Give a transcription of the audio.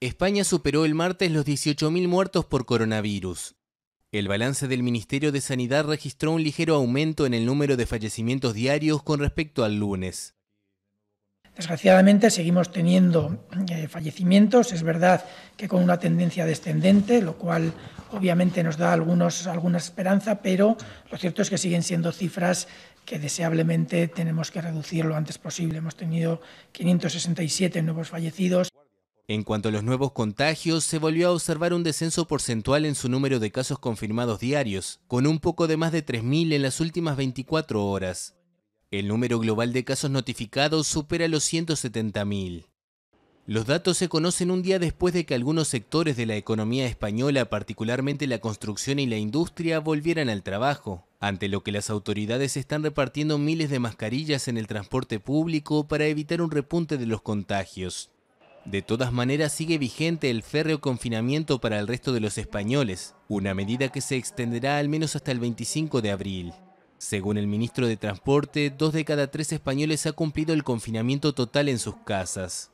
España superó el martes los 18.000 muertos por coronavirus. El balance del Ministerio de Sanidad registró un ligero aumento en el número de fallecimientos diarios con respecto al lunes. Desgraciadamente seguimos teniendo eh, fallecimientos, es verdad que con una tendencia descendente, lo cual obviamente nos da algunos, alguna esperanza, pero lo cierto es que siguen siendo cifras que deseablemente tenemos que reducir lo antes posible. Hemos tenido 567 nuevos fallecidos. En cuanto a los nuevos contagios, se volvió a observar un descenso porcentual en su número de casos confirmados diarios, con un poco de más de 3.000 en las últimas 24 horas. El número global de casos notificados supera los 170.000. Los datos se conocen un día después de que algunos sectores de la economía española, particularmente la construcción y la industria, volvieran al trabajo, ante lo que las autoridades están repartiendo miles de mascarillas en el transporte público para evitar un repunte de los contagios. De todas maneras, sigue vigente el férreo confinamiento para el resto de los españoles, una medida que se extenderá al menos hasta el 25 de abril. Según el ministro de Transporte, dos de cada tres españoles ha cumplido el confinamiento total en sus casas.